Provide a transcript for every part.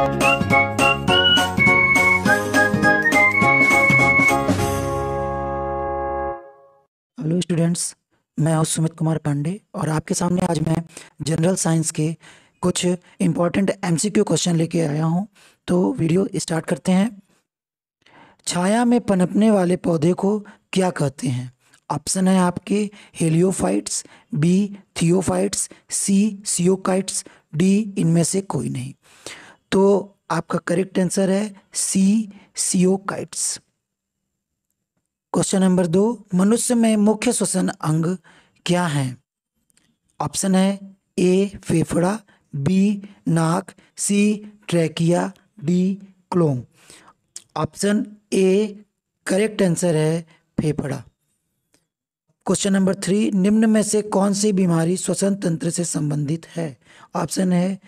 hello students मैं हूं सुमित कुमार पांडे और आपके सामने आज मैं जनरल साइंस के कुछ इम्पॉर्टेंट एमसीक्यू क्वेश्चन लेके आया हूं तो वीडियो स्टार्ट करते हैं छाया में पनपने वाले पौधे को क्या कहते हैं ऑप्शन है आपके हेलियोफाइट्स बी थियोफाइट्स सी सियोकाइट्स डी इनमें से कोई नहीं तो आपका करेक्ट आंसर है सी काइट्स क्वेश्चन नंबर दो मनुष्य में मुख्य श्वसन अंग क्या हैं ऑप्शन है ए फेफड़ा बी नाक सी ट्रैकिया डी क्लोम ऑप्शन ए करेक्ट आंसर है फेफड़ा क्वेश्चन नंबर थ्री निम्न में से कौन सी बीमारी श्वसन तंत्र से संबंधित है ऑप्शन है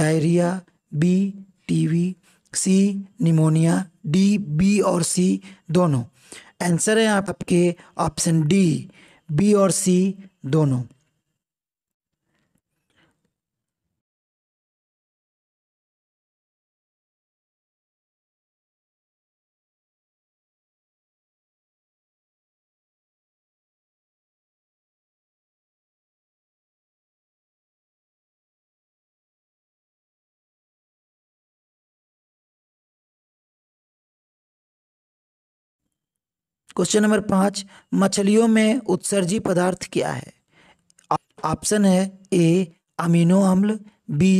diarrhoea B TB C pneumonia D B और सी दोनों आंसर है आपके ऑप्शन डी बी और सी दोनों क्वेश्चन नंबर पाँच मछलियों में उत्सर्जी पदार्थ क्या है ऑप्शन है ए अमीनो अम्ल बी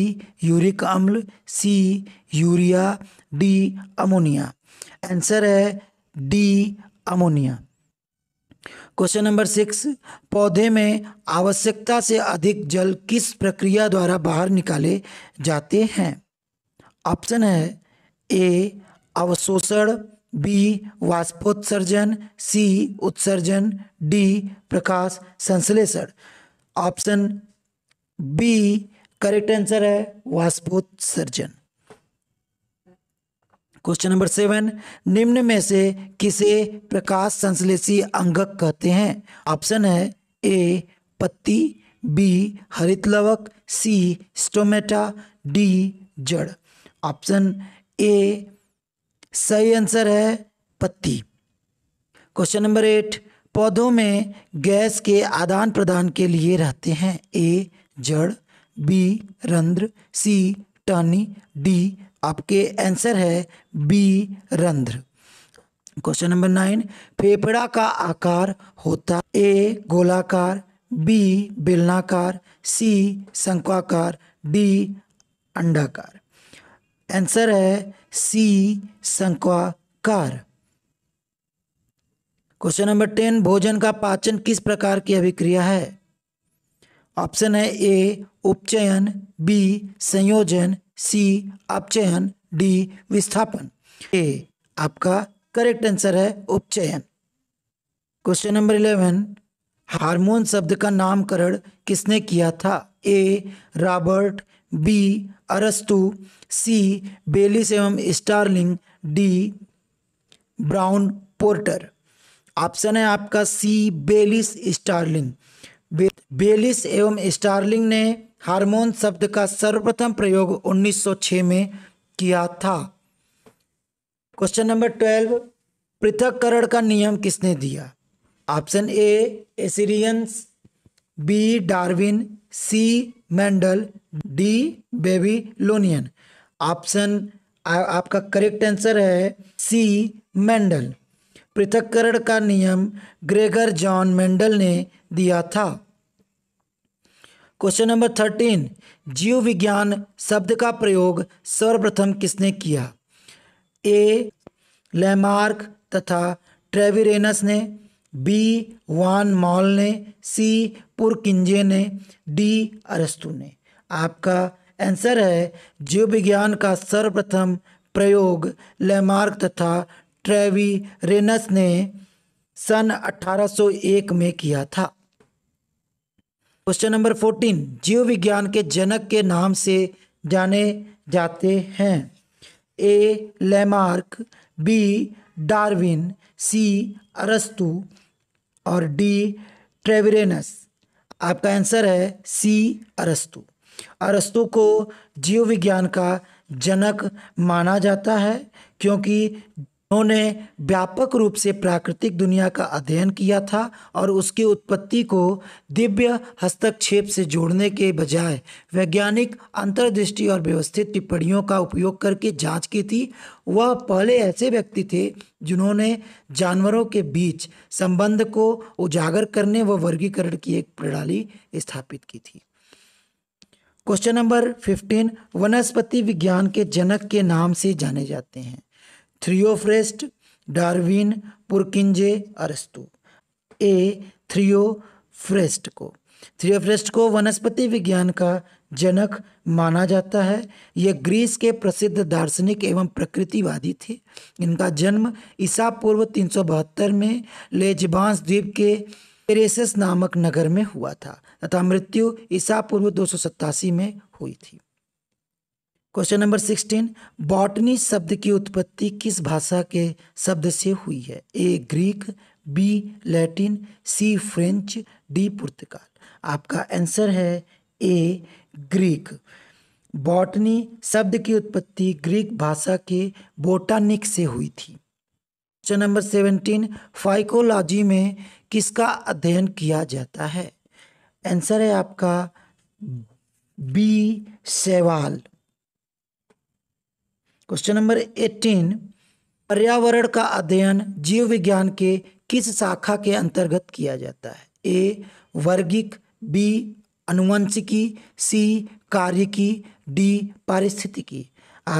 यूरिक अम्ल C urea D ammonia answer है D ammonia question number six पौधे में आवश्यकता से अधिक जल किस प्रक्रिया द्वारा बाहर निकाले जाते हैं ऑप्शन है ए अवशोषण बी वाष्पोत्सर्जन सी उत्सर्जन डी प्रकाश संश्लेषण ऑप्शन बी करेक्ट आंसर है वाष्पोत्सर्जन क्वेश्चन नंबर सेवन निम्न में से किसे प्रकाश संश्लेषी अंगक कहते हैं ऑप्शन है ए पत्ती बी हरित लवक सी स्टोमेटा डी जड़ ऑप्शन ए सही आंसर है पत्ती क्वेश्चन नंबर एट पौधों में गैस के आदान प्रदान के लिए रहते हैं ए जड़ बी रंध्र सी टनी डी आपके आंसर है बी रंध्र क्वेश्चन नंबर नाइन फेफड़ा का आकार होता ए गोलाकार बी बेलनाकार सी शंकुआकार डी अंडाकार आंसर है सी संक्वाकार क्वेश्चन नंबर टेन भोजन का पाचन किस प्रकार की अभिक्रिया है ऑप्शन है ए उपचयन बी संयोजन सी अपचयन डी विस्थापन ए आपका करेक्ट आंसर है उपचयन क्वेश्चन नंबर इलेवन हार्मोन शब्द का नामकरण किसने किया था ए रॉबर्ट बी अरस्तु सी बेलिस एवं Starling D Brown Porter option है आपका सी बेलिस स्टारलिंग बे, बेलिस एवं स्टारलिंग ने हार्मोन शब्द का सर्वप्रथम प्रयोग 1906 में किया था क्वेश्चन नंबर ट्वेल्व पृथककरण का नियम किसने दिया option A Assyrians B Darwin C Mendel D Babylonian option आपका करेक्ट आंसर है सी मेंडल पृथककरण का नियम ग्रेगर जॉन मेंडल ने दिया था क्वेश्चन नंबर थर्टीन जीव विज्ञान शब्द का प्रयोग सर्वप्रथम किसने किया ए लेमार्क तथा ट्रेविरेनस ने बी वान मॉल ने सी पुरकिंजे ने डी अरस्तु ने आपका आंसर है जीव विज्ञान का सर्वप्रथम प्रयोग लेमार्क तथा ट्रेवी रेनस ने सन 1801 में किया था क्वेश्चन नंबर 14 जीव विज्ञान के जनक के नाम से जाने जाते हैं A Lamarck B Darwin C अरस्तु और डी ट्रेवरेनस आपका आंसर है सी अरस्तु अरस्तु को जीव विज्ञान का जनक माना जाता है क्योंकि उन्होंने व्यापक रूप से प्राकृतिक दुनिया का अध्ययन किया था और उसकी उत्पत्ति को दिव्य हस्तक्षेप से जोड़ने के बजाय वैज्ञानिक अंतर्दृष्टि और व्यवस्थित टिप्पणियों का उपयोग करके जांच की थी वह पहले ऐसे व्यक्ति थे जिन्होंने जानवरों के बीच संबंध को उजागर करने व वर्गीकरण की एक प्रणाली स्थापित की थी क्वेश्चन नंबर फिफ्टीन वनस्पति विज्ञान के जनक के नाम से जाने जाते हैं थ्रियोफ्रेस्ट डार्विन पुरकिंजे अरस्तु ए थ्रियोफ्रेस्ट को थ्रियोफ्रेस्ट को वनस्पति विज्ञान का जनक माना जाता है यह ग्रीस के प्रसिद्ध दार्शनिक एवं प्रकृतिवादी थे इनका जन्म ईसा पूर्व तीन में लेजबांस द्वीप के पेरेसस नामक नगर में हुआ था तथा मृत्यु ईसा पूर्व दो में हुई थी क्वेश्चन नंबर सिक्सटीन बॉटनी शब्द की उत्पत्ति किस भाषा के शब्द से हुई है A Greek B Latin C French D पुर्तगाल आपका आंसर है ए ग्रीक बॉटनी शब्द की उत्पत्ति ग्रीक भाषा के बोटानिक से हुई थी क्वेश्चन नंबर सेवनटीन फाइकोलॉजी में किसका अध्ययन किया जाता है आंसर है आपका बी सेवाल क्वेश्चन नंबर एटीन पर्यावरण का अध्ययन जीव विज्ञान के किस शाखा के अंतर्गत किया जाता है ए वर्गिक बी अनुवंशिकी सी की डी पारिस्थितिकी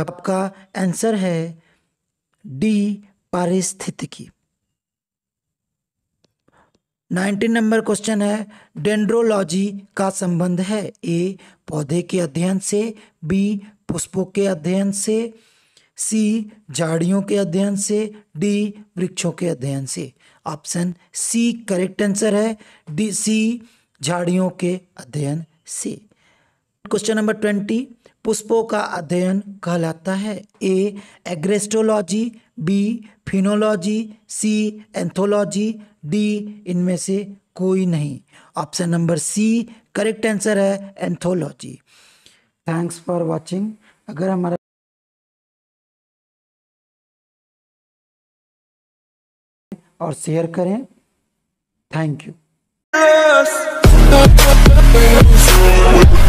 आपका आंसर है डी पारिस्थितिकी नाइनटीन नंबर क्वेश्चन है डेंड्रोलॉजी का संबंध है ए पौधे के अध्ययन से बी पुष्पों के अध्ययन से सी झाड़ियों के अध्ययन से डी वृक्षों के अध्ययन से ऑप्शन सी करेक्ट आंसर है डी सी झाड़ियों के अध्ययन से क्वेश्चन नंबर ट्वेंटी पुष्पों का अध्ययन कहलाता है A agrostology B phenology C anthology D इनमें से कोई नहीं option number C correct answer है एंथोलॉजी थैंक्स फॉर वॉचिंग अगर हमारा और शेयर करें थैंक यू